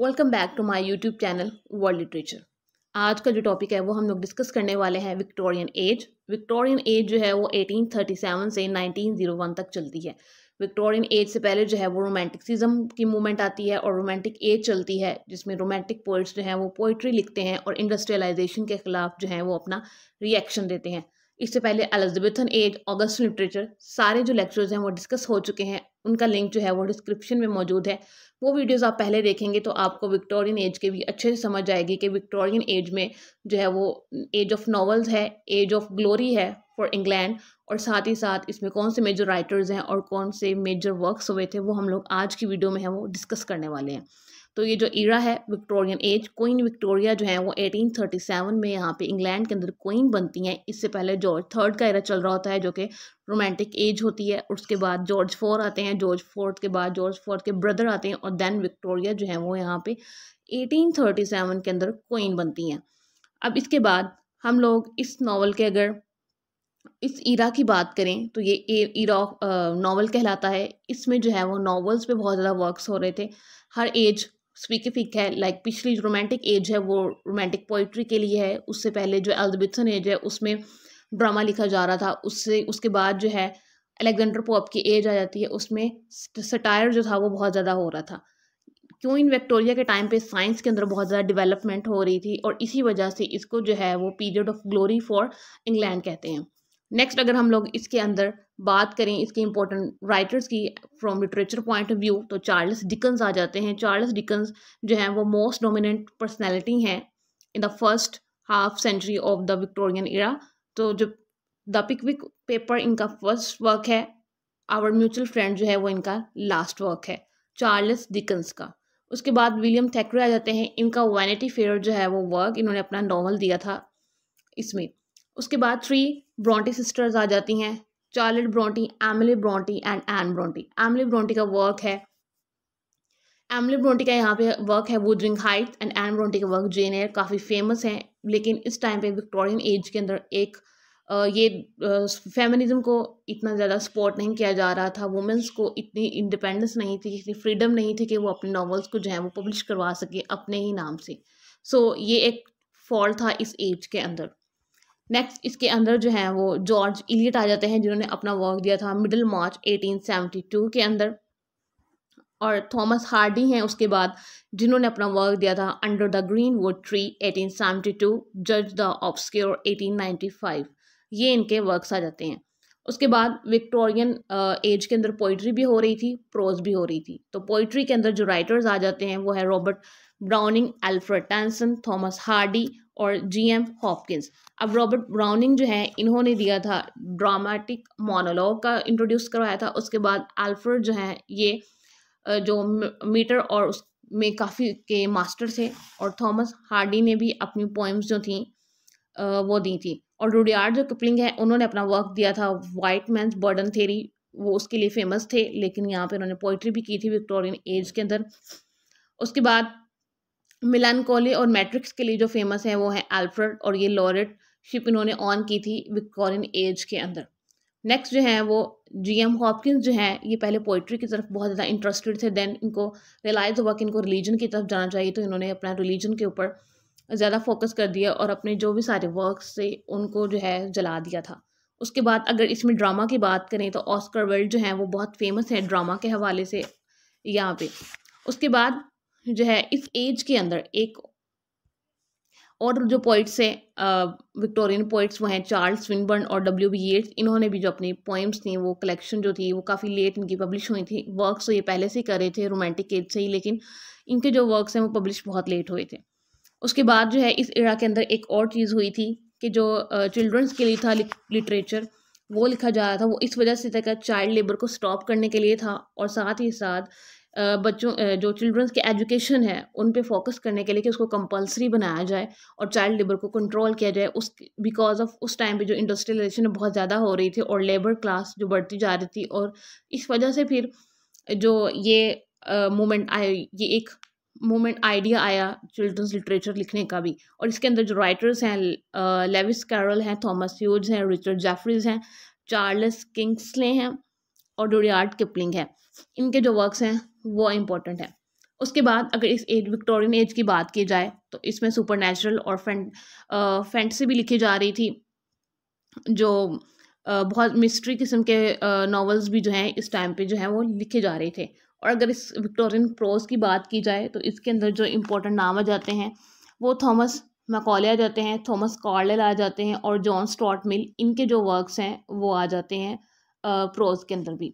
welcome back to my YouTube channel world literature आज का जो टॉपिक है वो हम लोग डिस्कस करने वाले हैं विक्टोरियन एज विक्टोरियन एज जो है वो 1837 से 1901 तक चलती है विक्टोरियन एज से पहले जो है वो रोमांटिकसिज्म की मूवमेंट आती है और रोमांटिक एज चलती है जिसमें रोमांटिक पोइट्स जो हैं वो पोइट्री लिखते हैं और इंडस्ट्रियलाइजेशन के खिलाफ जो है वो अपना रिएक्शन देते हैं इससे पहले एलिजबेथन एज ऑगस्ट लिटरेचर सारे जो लेक्चर्स हैं वो डिस्कस हो चुके हैं उनका लिंक जो है वो डिस्क्रिप्शन में मौजूद है वो वीडियोस आप पहले देखेंगे तो आपको विक्टोरियन एज के भी अच्छे से समझ आएगी कि विक्टोरियन एज में जो है वो एज ऑफ नॉवल्स है एज ऑफ ग्लोरी है फॉर इंग्लैंड और साथ ही साथ इसमें कौन से मेजर राइटर्स हैं और कौन से मेजर वर्क्स हुए थे वो हम लोग आज की वीडियो में है वो डिस्कस करने वाले हैं तो ये जो ईरा है विक्टोरियन एज क्वीन विक्टोरिया जो है वो 1837 में यहाँ पे इंग्लैंड के अंदर क्वीन बनती हैं इससे पहले जॉर्ज थर्ड का इरा चल रहा होता है जो कि रोमांटिक एज होती है उसके बाद जॉर्ज फोर आते हैं जॉर्ज फोर्थ के बाद जॉर्ज फोर्थ के ब्रदर आते हैं और देन विक्टोरिया जो है वो यहाँ पर एटीन के अंदर क्वीन बनती हैं अब इसके बाद हम लोग इस नावल के अगर इस ईरा की बात करें तो ये ईरा नावल कहलाता है इसमें जो है वो नावल्स पे बहुत ज़्यादा वर्क्स हो रहे थे हर एज स्पेसिफिक है लाइक like पिछली रोमांटिक एज है वो रोमांटिक पोइट्री के लिए है उससे पहले जो एल्दबिथन एज है उसमें ड्रामा लिखा जा रहा था उससे उसके बाद जो है अलेक्जेंडर पोप की एज आ जाती है उसमें सटायर जो था वो बहुत ज़्यादा हो रहा था क्यों इन विक्टोरिया के टाइम पे साइंस के अंदर बहुत ज़्यादा डेवलपमेंट हो रही थी और इसी वजह से इसको जो है वो period of glory for England कहते हैं नेक्स्ट अगर हम लोग इसके अंदर बात करें इसके इम्पोर्टेंट राइटर्स की from literature point of view तो चार्ल्स डिकन्स आ जाते हैं चार्ल्स डिकन्स जो हैं वो मोस्ट डोमिनेंट पर्सनैलिटी हैं in the first half century of the Victorian era तो जो द पिकविक पेपर इनका फर्स्ट वर्क है आवर म्यूचुअल फ्रेंड जो है वो इनका लास्ट वर्क है चार्ल्स डिकन्स का उसके बाद विलियम थैक्रे आ जाते हैं इनका वैनिटी फेयर जो है वो वर्क इन्होंने अपना नॉवल दिया था इसमें उसके बाद थ्री ब्रॉन्टी सिस्टर्स आ जाती हैं Charlotte Bronte Emily Bronte and Anne Bronte Emily Bronte का वर्क है एमले ब्रॉन्टी का यहाँ पे वर्क है Wuthering Heights and Anne Bronte का वर्क जेन एयर काफ़ी फेमस है लेकिन इस टाइम पे विक्टोरियन एज के अंदर एक ये फेमिनिज्म को इतना ज़्यादा सपोर्ट नहीं किया जा रहा था वुमेंस को इतनी इंडिपेंडेंस नहीं थी इतनी फ्रीडम नहीं थी कि वो अपने नॉवल्स को जो है वो पब्लिश करवा सके अपने ही नाम से सो so, ये एक फॉल्ट था इस एज के अंदर नेक्स्ट इसके अंदर जो है वो जॉर्ज इलियट आ जाते हैं जिन्होंने अपना वर्क दिया था मिडिल मार्च 1872 के अंदर और थॉमस हार्डी हैं उसके बाद जिन्होंने अपना वर्क दिया था under the greenwood tree 1872 Jude the obscure 1895 ये इनके वर्क्स आ जाते हैं उसके बाद विक्टोरियन एज के अंदर पोइट्री भी हो रही थी प्रोज भी हो रही थी तो पोइट्री के अंदर जो राइटर्स आ जाते हैं वो है Robert Browning Alfred Tennyson Thomas Hardy और जी एम हॉपकिंस अब रॉबर्ट ब्राउनिंग जो है इन्होंने दिया था ड्रामेटिक मोनोलॉग का इंट्रोड्यूस करवाया था उसके बाद एल्फ्रेड जो है ये जो मीटर और उस में काफ़ी के मास्टर थे और थॉमस हार्डी ने भी अपनी पोइम्स जो थी वो दी थी और रुडियार्ड जो किपलिंग है उन्होंने अपना वर्क दिया था वाइट मैं बर्डन थेरी वो उसके लिए फेमस थे लेकिन यहाँ पे उन्होंने पोइट्री भी की थी विक्टोरियन एज के अंदर उसके बाद मिलान कोले और मैट्रिक्स के लिए जो फेमस है वो है एल्फ्रेड और ये लॉरेट शिप इन्होंने ऑन की थी विक्टोरियन एज के अंदर नेक्स्ट जो है वो जी एम हॉपकिंस जो है ये पहले पोइट्री की तरफ बहुत ज़्यादा इंटरेस्टेड थे देन इनको रियलाइज़ हुआ कि इनको रिलीजन की तरफ जाना चाहिए तो इन्होंने अपना रिलीजन के ऊपर ज़्यादा फोकस कर दिया और अपने जो भी सारे वर्क्स थे उनको जो है जला दिया था उसके बाद अगर इसमें ड्रामा की बात करें तो ऑस्कर वर्ल्ड जो है वो बहुत फेमस है ड्रामा के हवाले से यहाँ पे उसके बाद जो है इस एज के अंदर एक और जो पोइट्स हैं विक्टोरियन पोइट्स वो हैं चार्ल्स विनबर्न और डब्ल्यू बी एट्स इन्होंने भी जो अपनी पोइम्स थी वो कलेक्शन जो थी वो काफ़ी लेट इनकी पब्लिश हुई थी वर्क्स तो ये पहले से ही रहे थे रोमांटिक एज से ही लेकिन इनके जो वर्क्स हैं वो पब्लिश बहुत लेट हुए थे उसके बाद जो है इस इरा के अंदर एक और चीज़ हुई थी कि जो चिल्ड्रंस के लिए था लिटरेचर वो लिखा जा रहा था वो इस वजह से था कि चाइल्ड लेबर को स्टॉप करने के लिए था और साथ ही साथ बच्चों जो चिल्ड्रंस के एजुकेशन है उन पे फोकस करने के लिए कि उसको कंपलसरी बनाया जाए और चाइल्ड लेबर को कंट्रोल किया जाए उस बिकॉज ऑफ उस टाइम पे जो इंडस्ट्रियलाइजेशन बहुत ज़्यादा हो रही थी और लेबर क्लास जो बढ़ती जा रही थी और इस वजह से फिर जो ये मोमेंट आई ये एक मोमेंट आइडिया आया चिल्ड्रंस लिटरेचर लिखने का भी और इसके अंदर जो राइटर्स हैं लेविस कैरल हैं थॉमस यूज हैं रिचर्ड जेफरीज हैं चार्ल्स किंग्सले हैं और डोरियार्ड किपलिंग है इनके जो वर्क्स हैं वो इम्पोर्टेंट हैं उसके बाद अगर इस एज विक्टोरियन एज की बात की जाए तो इसमें सुपर नेचुरल और फैंटसी भी लिखी जा रही थी जो बहुत मिस्ट्री किस्म के नॉवेल्स भी जो हैं इस टाइम पे जो हैं वो लिखे जा रहे थे और अगर इस विक्टोरियन प्रोज की बात की जाए तो इसके अंदर जो इम्पोर्टेंट नाम आ जाते हैं वो थॉमस मैकॉले आ जाते हैं थॉमस कॉर्डल आ जाते हैं और जॉन स्टॉट मिल इनके जो वर्क्स हैं वो आ जाते हैं प्रोज के अंदर भी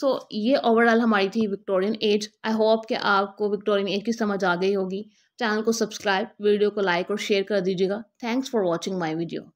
सो so, ये ओवरऑल हमारी थी विक्टोरियन एज आई होप कि आपको विक्टोरियन एज की समझ आ गई होगी चैनल को सब्सक्राइब वीडियो को लाइक और शेयर कर दीजिएगा thanks for watching my video